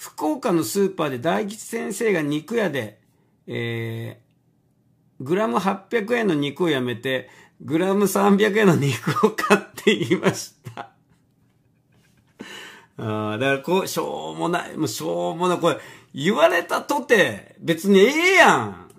福岡のスーパーで大吉先生が肉屋で、えー、グラム800円の肉をやめて、グラム300円の肉を買っていました。あだからこう、しょうもない、もうしょうもない、これ、言われたとて、別にええやん。